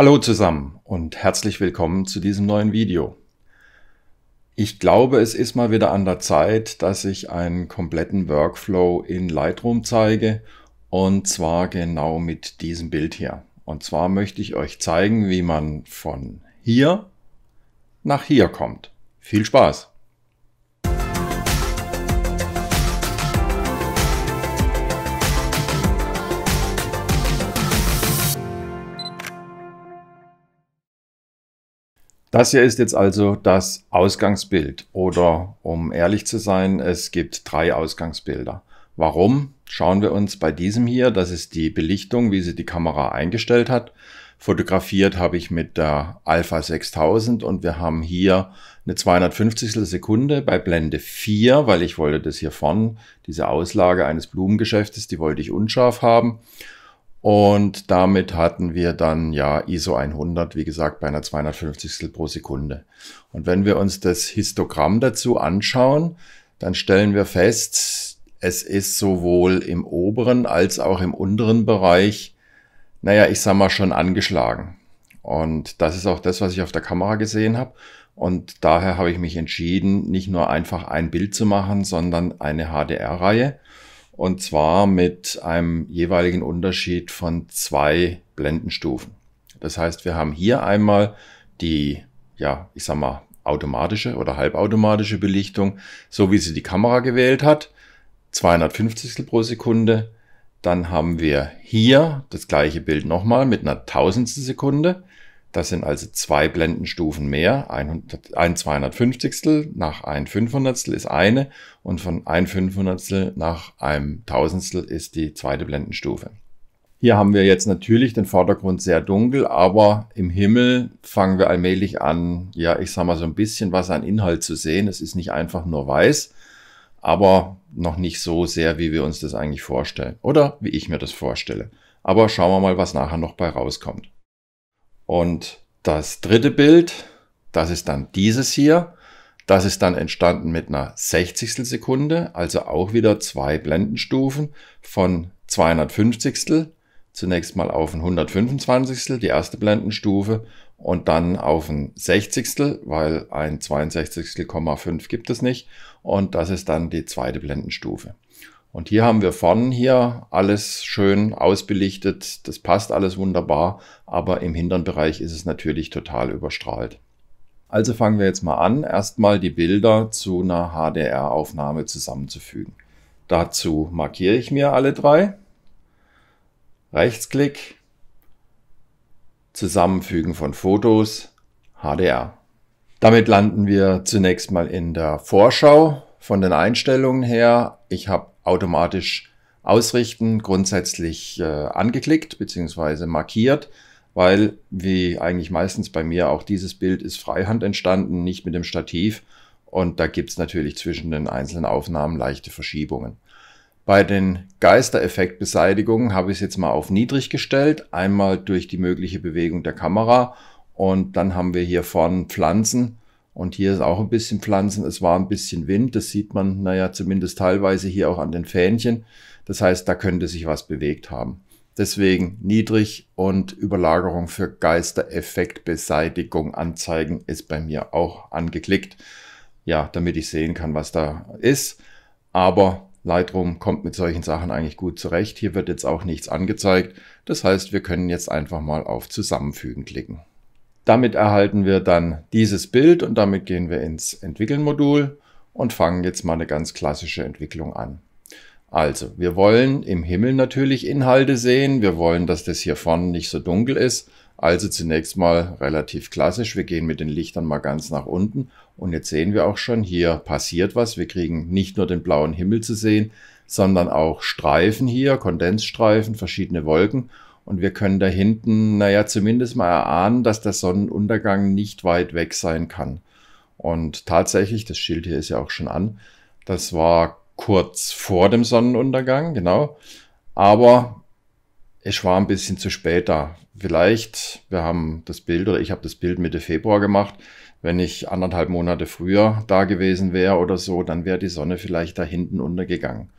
Hallo zusammen und herzlich willkommen zu diesem neuen Video. Ich glaube, es ist mal wieder an der Zeit, dass ich einen kompletten Workflow in Lightroom zeige und zwar genau mit diesem Bild hier. Und zwar möchte ich euch zeigen, wie man von hier nach hier kommt. Viel Spaß! Das hier ist jetzt also das Ausgangsbild oder um ehrlich zu sein, es gibt drei Ausgangsbilder. Warum? Schauen wir uns bei diesem hier, das ist die Belichtung, wie sie die Kamera eingestellt hat. Fotografiert habe ich mit der Alpha 6000 und wir haben hier eine 250 Sekunde bei Blende 4, weil ich wollte das hier vorne, diese Auslage eines Blumengeschäftes, die wollte ich unscharf haben. Und damit hatten wir dann ja ISO 100, wie gesagt, bei einer 250 pro Sekunde. Und wenn wir uns das Histogramm dazu anschauen, dann stellen wir fest, es ist sowohl im oberen als auch im unteren Bereich, naja, ich sag mal schon angeschlagen. Und das ist auch das, was ich auf der Kamera gesehen habe. Und daher habe ich mich entschieden, nicht nur einfach ein Bild zu machen, sondern eine HDR-Reihe und zwar mit einem jeweiligen Unterschied von zwei Blendenstufen. Das heißt, wir haben hier einmal die, ja, ich sag mal, automatische oder halbautomatische Belichtung, so wie sie die Kamera gewählt hat, 250 pro Sekunde. Dann haben wir hier das gleiche Bild nochmal mit einer tausendstel Sekunde. Das sind also zwei Blendenstufen mehr. 100, ein 250 nach ein 500 ist eine und von ein 500 nach einem Tausendstel ist die zweite Blendenstufe. Hier haben wir jetzt natürlich den Vordergrund sehr dunkel, aber im Himmel fangen wir allmählich an, ja, ich sag mal so ein bisschen was an Inhalt zu sehen. Es ist nicht einfach nur weiß, aber noch nicht so sehr, wie wir uns das eigentlich vorstellen oder wie ich mir das vorstelle. Aber schauen wir mal, was nachher noch bei rauskommt. Und das dritte Bild, das ist dann dieses hier. Das ist dann entstanden mit einer 60. Sekunde, also auch wieder zwei Blendenstufen von 250. Zunächst mal auf ein 125. die erste Blendenstufe und dann auf ein 60. weil ein 62,5 gibt es nicht. Und das ist dann die zweite Blendenstufe. Und hier haben wir vorne hier alles schön ausbelichtet, das passt alles wunderbar, aber im hinteren Bereich ist es natürlich total überstrahlt. Also fangen wir jetzt mal an, erstmal die Bilder zu einer HDR-Aufnahme zusammenzufügen. Dazu markiere ich mir alle drei, Rechtsklick, Zusammenfügen von Fotos, HDR. Damit landen wir zunächst mal in der Vorschau von den Einstellungen her. Ich habe automatisch ausrichten, grundsätzlich äh, angeklickt bzw. markiert, weil wie eigentlich meistens bei mir auch dieses Bild ist freihand entstanden, nicht mit dem Stativ und da gibt es natürlich zwischen den einzelnen Aufnahmen leichte Verschiebungen. Bei den Geistereffektbeseitigungen habe ich es jetzt mal auf niedrig gestellt, einmal durch die mögliche Bewegung der Kamera und dann haben wir hier vorne Pflanzen, und hier ist auch ein bisschen Pflanzen, es war ein bisschen Wind, das sieht man, naja, zumindest teilweise hier auch an den Fähnchen. Das heißt, da könnte sich was bewegt haben. Deswegen niedrig und Überlagerung für Geistereffektbeseitigung anzeigen ist bei mir auch angeklickt. Ja, damit ich sehen kann, was da ist. Aber Lightroom kommt mit solchen Sachen eigentlich gut zurecht. Hier wird jetzt auch nichts angezeigt. Das heißt, wir können jetzt einfach mal auf Zusammenfügen klicken. Damit erhalten wir dann dieses Bild und damit gehen wir ins Entwickeln-Modul und fangen jetzt mal eine ganz klassische Entwicklung an. Also, wir wollen im Himmel natürlich Inhalte sehen. Wir wollen, dass das hier vorne nicht so dunkel ist. Also zunächst mal relativ klassisch. Wir gehen mit den Lichtern mal ganz nach unten. Und jetzt sehen wir auch schon, hier passiert was. Wir kriegen nicht nur den blauen Himmel zu sehen, sondern auch Streifen hier, Kondensstreifen, verschiedene Wolken. Und wir können da hinten, naja, zumindest mal erahnen, dass der Sonnenuntergang nicht weit weg sein kann. Und tatsächlich, das Schild hier ist ja auch schon an, das war kurz vor dem Sonnenuntergang, genau. Aber es war ein bisschen zu spät da. Vielleicht, wir haben das Bild oder ich habe das Bild Mitte Februar gemacht. Wenn ich anderthalb Monate früher da gewesen wäre oder so, dann wäre die Sonne vielleicht da hinten untergegangen.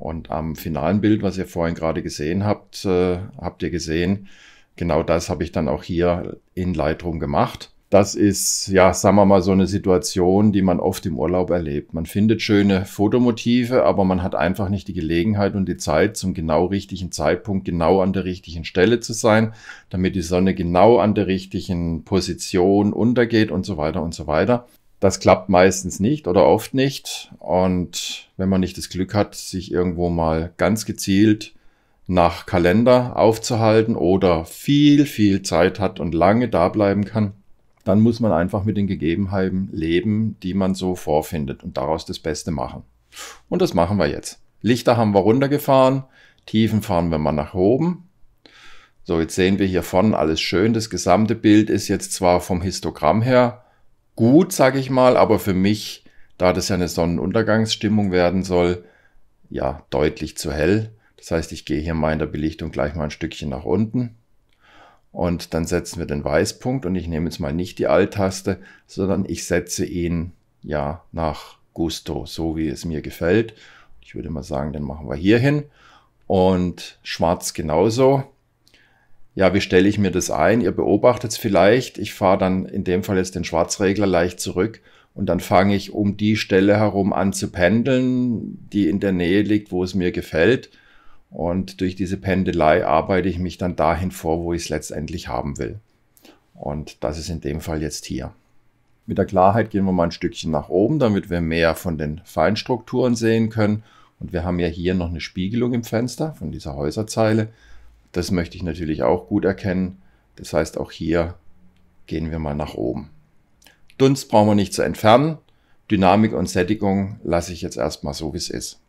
Und am finalen Bild, was ihr vorhin gerade gesehen habt, äh, habt ihr gesehen, genau das habe ich dann auch hier in Lightroom gemacht. Das ist, ja, sagen wir mal, so eine Situation, die man oft im Urlaub erlebt. Man findet schöne Fotomotive, aber man hat einfach nicht die Gelegenheit und die Zeit, zum genau richtigen Zeitpunkt genau an der richtigen Stelle zu sein, damit die Sonne genau an der richtigen Position untergeht und so weiter und so weiter. Das klappt meistens nicht oder oft nicht. Und wenn man nicht das Glück hat, sich irgendwo mal ganz gezielt nach Kalender aufzuhalten oder viel, viel Zeit hat und lange da bleiben kann, dann muss man einfach mit den Gegebenheiten leben, die man so vorfindet und daraus das Beste machen. Und das machen wir jetzt. Lichter haben wir runtergefahren, Tiefen fahren wir mal nach oben. So, jetzt sehen wir hier vorne alles schön. Das gesamte Bild ist jetzt zwar vom Histogramm her gut, sage ich mal, aber für mich, da das ja eine Sonnenuntergangsstimmung werden soll, ja, deutlich zu hell. Das heißt, ich gehe hier mal in der Belichtung gleich mal ein Stückchen nach unten. Und dann setzen wir den Weißpunkt und ich nehme jetzt mal nicht die Alt-Taste, sondern ich setze ihn ja nach Gusto, so wie es mir gefällt. Ich würde mal sagen, den machen wir hier hin. Und schwarz genauso ja, wie stelle ich mir das ein? Ihr beobachtet es vielleicht. Ich fahre dann in dem Fall jetzt den Schwarzregler leicht zurück und dann fange ich um die Stelle herum an zu pendeln, die in der Nähe liegt, wo es mir gefällt. Und durch diese Pendelei arbeite ich mich dann dahin vor, wo ich es letztendlich haben will. Und das ist in dem Fall jetzt hier. Mit der Klarheit gehen wir mal ein Stückchen nach oben, damit wir mehr von den Feinstrukturen sehen können. Und wir haben ja hier noch eine Spiegelung im Fenster von dieser Häuserzeile. Das möchte ich natürlich auch gut erkennen. Das heißt, auch hier gehen wir mal nach oben. Dunst brauchen wir nicht zu entfernen. Dynamik und Sättigung lasse ich jetzt erstmal so, wie es ist.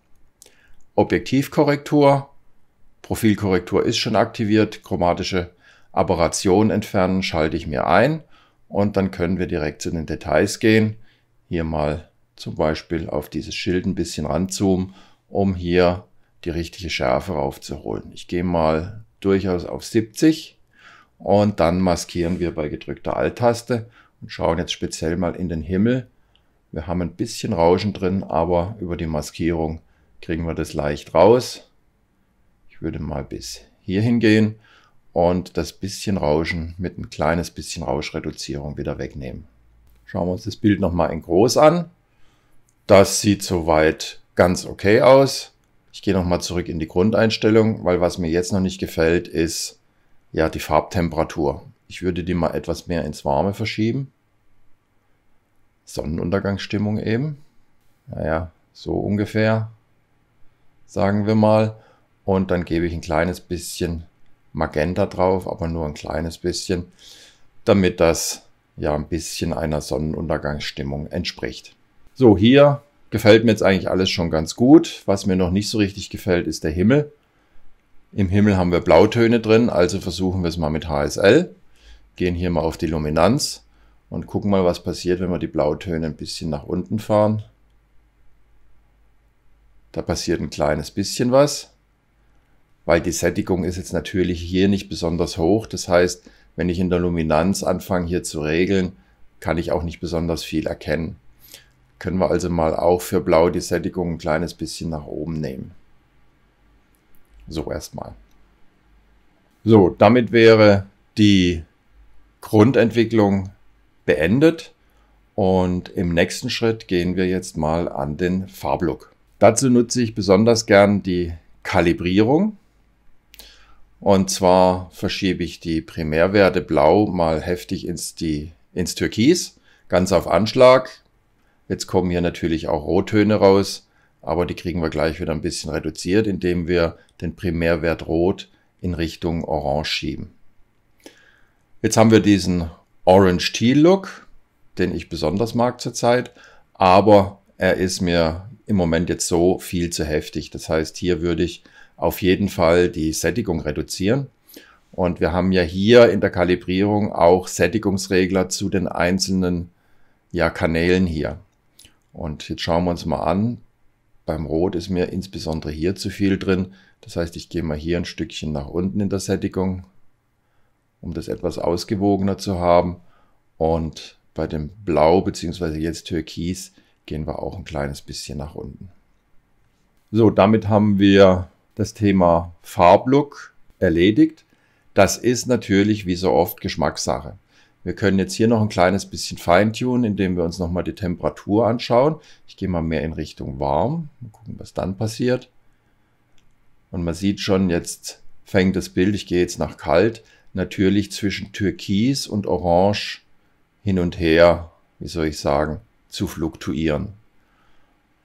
Objektivkorrektur. Profilkorrektur ist schon aktiviert. Chromatische Aberration entfernen schalte ich mir ein. Und dann können wir direkt zu den Details gehen. Hier mal zum Beispiel auf dieses Schild ein bisschen ranzoomen, um hier die richtige Schärfe raufzuholen. Ich gehe mal durchaus auf 70 und dann maskieren wir bei gedrückter Alt-Taste und schauen jetzt speziell mal in den Himmel. Wir haben ein bisschen Rauschen drin, aber über die Maskierung kriegen wir das leicht raus. Ich würde mal bis hierhin gehen und das bisschen Rauschen mit ein kleines bisschen Rauschreduzierung wieder wegnehmen. Schauen wir uns das Bild nochmal in groß an. Das sieht soweit ganz okay aus. Ich gehe nochmal zurück in die Grundeinstellung, weil was mir jetzt noch nicht gefällt, ist ja die Farbtemperatur. Ich würde die mal etwas mehr ins Warme verschieben. Sonnenuntergangsstimmung eben. Naja, so ungefähr, sagen wir mal. Und dann gebe ich ein kleines bisschen Magenta drauf, aber nur ein kleines bisschen, damit das ja ein bisschen einer Sonnenuntergangsstimmung entspricht. So, hier gefällt mir jetzt eigentlich alles schon ganz gut. Was mir noch nicht so richtig gefällt, ist der Himmel. Im Himmel haben wir Blautöne drin, also versuchen wir es mal mit HSL. Gehen hier mal auf die Luminanz und gucken mal, was passiert, wenn wir die Blautöne ein bisschen nach unten fahren. Da passiert ein kleines bisschen was, weil die Sättigung ist jetzt natürlich hier nicht besonders hoch. Das heißt, wenn ich in der Luminanz anfange hier zu regeln, kann ich auch nicht besonders viel erkennen können wir also mal auch für Blau die Sättigung ein kleines bisschen nach oben nehmen. So erstmal. So, damit wäre die Grundentwicklung beendet und im nächsten Schritt gehen wir jetzt mal an den Farblook. Dazu nutze ich besonders gern die Kalibrierung. Und zwar verschiebe ich die Primärwerte blau mal heftig ins, die, ins Türkis, ganz auf Anschlag, Jetzt kommen hier natürlich auch Rottöne raus, aber die kriegen wir gleich wieder ein bisschen reduziert, indem wir den Primärwert Rot in Richtung Orange schieben. Jetzt haben wir diesen Orange Teal Look, den ich besonders mag zurzeit, aber er ist mir im Moment jetzt so viel zu heftig. Das heißt, hier würde ich auf jeden Fall die Sättigung reduzieren. Und wir haben ja hier in der Kalibrierung auch Sättigungsregler zu den einzelnen ja, Kanälen hier. Und jetzt schauen wir uns mal an. Beim Rot ist mir insbesondere hier zu viel drin. Das heißt, ich gehe mal hier ein Stückchen nach unten in der Sättigung, um das etwas ausgewogener zu haben. Und bei dem Blau bzw. jetzt Türkis gehen wir auch ein kleines bisschen nach unten. So, damit haben wir das Thema Farblook erledigt. Das ist natürlich wie so oft Geschmackssache. Wir können jetzt hier noch ein kleines bisschen feintunen, indem wir uns nochmal die Temperatur anschauen. Ich gehe mal mehr in Richtung warm. Mal gucken, was dann passiert. Und man sieht schon, jetzt fängt das Bild, ich gehe jetzt nach kalt, natürlich zwischen Türkis und Orange hin und her, wie soll ich sagen, zu fluktuieren.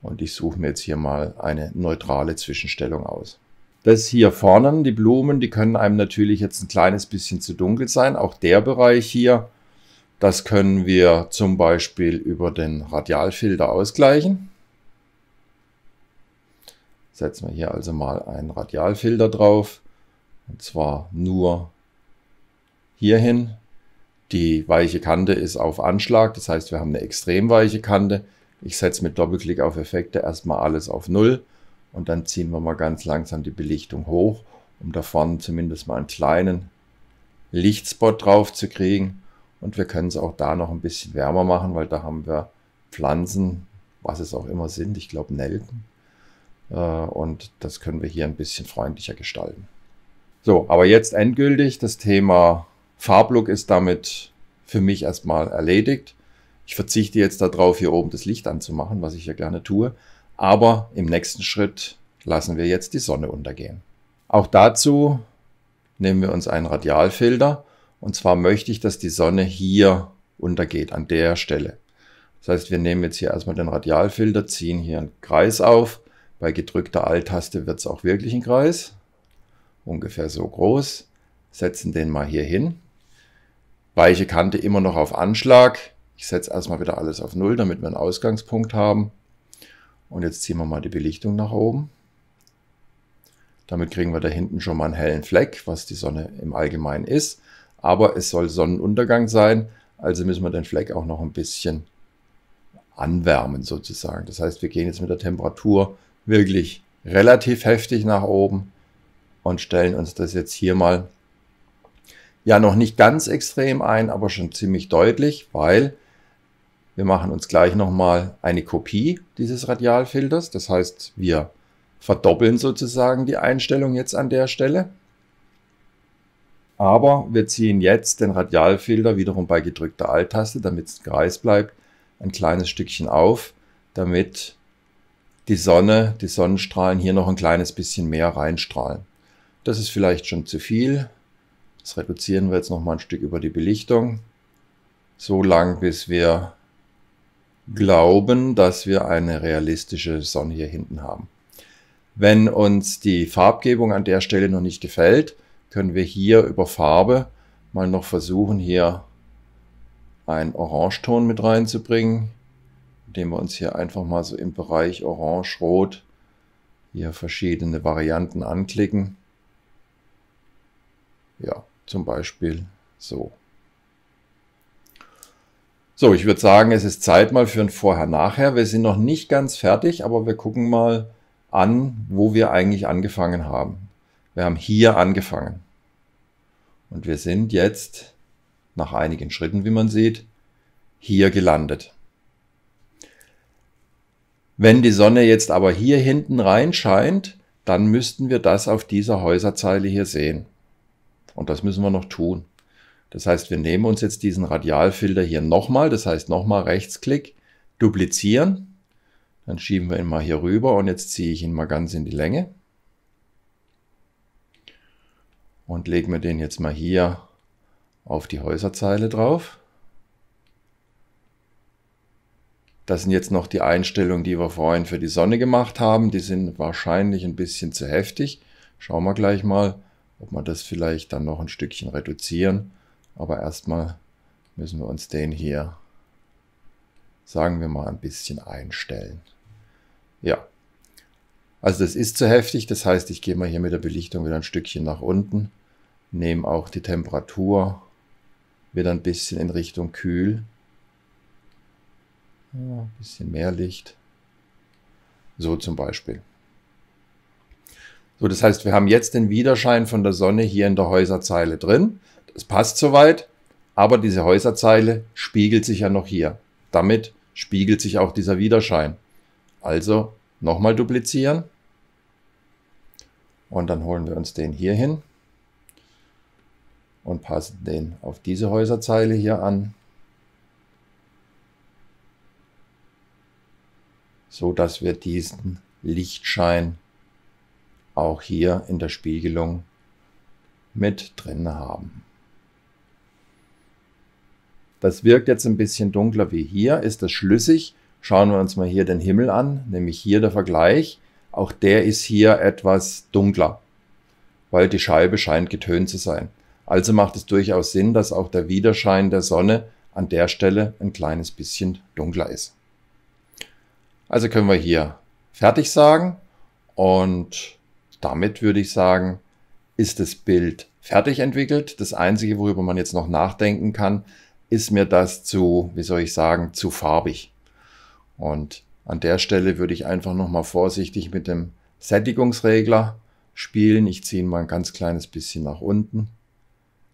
Und ich suche mir jetzt hier mal eine neutrale Zwischenstellung aus. Das hier vorne, die Blumen, die können einem natürlich jetzt ein kleines bisschen zu dunkel sein. Auch der Bereich hier, das können wir zum Beispiel über den Radialfilter ausgleichen. Setzen wir hier also mal einen Radialfilter drauf. Und zwar nur hierhin. Die weiche Kante ist auf Anschlag, das heißt wir haben eine extrem weiche Kante. Ich setze mit Doppelklick auf Effekte erstmal alles auf Null und dann ziehen wir mal ganz langsam die Belichtung hoch, um da vorne zumindest mal einen kleinen Lichtspot drauf zu kriegen. Und wir können es auch da noch ein bisschen wärmer machen, weil da haben wir Pflanzen, was es auch immer sind, ich glaube Nelken. Äh, und das können wir hier ein bisschen freundlicher gestalten. So, aber jetzt endgültig. Das Thema Farblook ist damit für mich erstmal erledigt. Ich verzichte jetzt darauf, hier oben das Licht anzumachen, was ich ja gerne tue. Aber im nächsten Schritt lassen wir jetzt die Sonne untergehen. Auch dazu nehmen wir uns einen Radialfilter. Und zwar möchte ich, dass die Sonne hier untergeht, an der Stelle. Das heißt, wir nehmen jetzt hier erstmal den Radialfilter, ziehen hier einen Kreis auf. Bei gedrückter Alt-Taste wird es auch wirklich ein Kreis. Ungefähr so groß. Setzen den mal hier hin. Weiche Kante immer noch auf Anschlag. Ich setze erstmal wieder alles auf Null, damit wir einen Ausgangspunkt haben. Und jetzt ziehen wir mal die Belichtung nach oben. Damit kriegen wir da hinten schon mal einen hellen Fleck, was die Sonne im Allgemeinen ist. Aber es soll Sonnenuntergang sein, also müssen wir den Fleck auch noch ein bisschen anwärmen sozusagen. Das heißt, wir gehen jetzt mit der Temperatur wirklich relativ heftig nach oben und stellen uns das jetzt hier mal ja noch nicht ganz extrem ein, aber schon ziemlich deutlich, weil wir machen uns gleich nochmal eine Kopie dieses Radialfilters. Das heißt, wir verdoppeln sozusagen die Einstellung jetzt an der Stelle. Aber wir ziehen jetzt den Radialfilter wiederum bei gedrückter Alt-Taste, damit es Kreis bleibt, ein kleines Stückchen auf, damit die Sonne, die Sonnenstrahlen hier noch ein kleines bisschen mehr reinstrahlen. Das ist vielleicht schon zu viel. Das reduzieren wir jetzt nochmal ein Stück über die Belichtung. So lang, bis wir glauben, dass wir eine realistische Sonne hier hinten haben. Wenn uns die Farbgebung an der Stelle noch nicht gefällt, können wir hier über Farbe mal noch versuchen, hier einen Orangeton mit reinzubringen, indem wir uns hier einfach mal so im Bereich Orange-Rot hier verschiedene Varianten anklicken. Ja, zum Beispiel so. So, ich würde sagen, es ist Zeit mal für ein Vorher-Nachher. Wir sind noch nicht ganz fertig, aber wir gucken mal an, wo wir eigentlich angefangen haben. Wir haben hier angefangen. Und wir sind jetzt, nach einigen Schritten, wie man sieht, hier gelandet. Wenn die Sonne jetzt aber hier hinten rein scheint, dann müssten wir das auf dieser Häuserzeile hier sehen. Und das müssen wir noch tun. Das heißt, wir nehmen uns jetzt diesen Radialfilter hier nochmal, das heißt nochmal Rechtsklick, duplizieren. Dann schieben wir ihn mal hier rüber und jetzt ziehe ich ihn mal ganz in die Länge. Und lege mir den jetzt mal hier auf die Häuserzeile drauf. Das sind jetzt noch die Einstellungen, die wir vorhin für die Sonne gemacht haben. Die sind wahrscheinlich ein bisschen zu heftig. Schauen wir gleich mal, ob wir das vielleicht dann noch ein Stückchen reduzieren. Aber erstmal müssen wir uns den hier, sagen wir mal, ein bisschen einstellen. Ja. Also das ist zu heftig, das heißt, ich gehe mal hier mit der Belichtung wieder ein Stückchen nach unten, nehme auch die Temperatur wieder ein bisschen in Richtung kühl. Ja, ein bisschen mehr Licht. So zum Beispiel. So, das heißt, wir haben jetzt den Widerschein von der Sonne hier in der Häuserzeile drin es passt soweit, aber diese Häuserzeile spiegelt sich ja noch hier. Damit spiegelt sich auch dieser Widerschein. Also nochmal duplizieren. Und dann holen wir uns den hier hin und passen den auf diese Häuserzeile hier an. So dass wir diesen Lichtschein auch hier in der Spiegelung mit drin haben. Es wirkt jetzt ein bisschen dunkler wie hier, ist das schlüssig. Schauen wir uns mal hier den Himmel an, nämlich hier der Vergleich. Auch der ist hier etwas dunkler, weil die Scheibe scheint getönt zu sein. Also macht es durchaus Sinn, dass auch der Widerschein der Sonne an der Stelle ein kleines bisschen dunkler ist. Also können wir hier fertig sagen und damit würde ich sagen, ist das Bild fertig entwickelt. Das Einzige, worüber man jetzt noch nachdenken kann, ist mir das zu, wie soll ich sagen, zu farbig. Und an der Stelle würde ich einfach nochmal vorsichtig mit dem Sättigungsregler spielen. Ich ziehe ihn mal ein ganz kleines bisschen nach unten.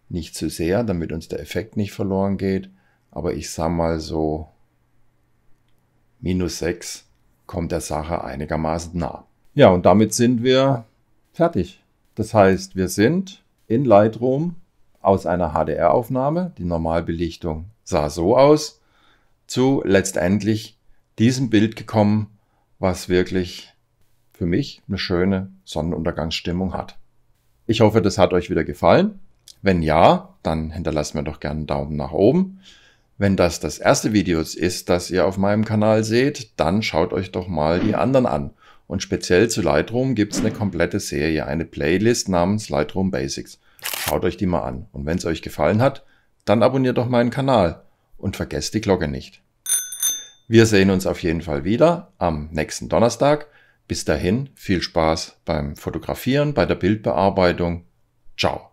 Nicht zu sehr, damit uns der Effekt nicht verloren geht. Aber ich sage mal so, minus 6 kommt der Sache einigermaßen nah. Ja, und damit sind wir fertig. Das heißt, wir sind in Lightroom aus einer HDR-Aufnahme, die Normalbelichtung sah so aus, zu letztendlich diesem Bild gekommen, was wirklich für mich eine schöne Sonnenuntergangsstimmung hat. Ich hoffe, das hat euch wieder gefallen. Wenn ja, dann hinterlasst mir doch gerne einen Daumen nach oben. Wenn das das erste Video ist, das ihr auf meinem Kanal seht, dann schaut euch doch mal die anderen an. Und speziell zu Lightroom gibt es eine komplette Serie, eine Playlist namens Lightroom Basics. Schaut euch die mal an und wenn es euch gefallen hat, dann abonniert doch meinen Kanal und vergesst die Glocke nicht. Wir sehen uns auf jeden Fall wieder am nächsten Donnerstag. Bis dahin viel Spaß beim Fotografieren, bei der Bildbearbeitung. Ciao.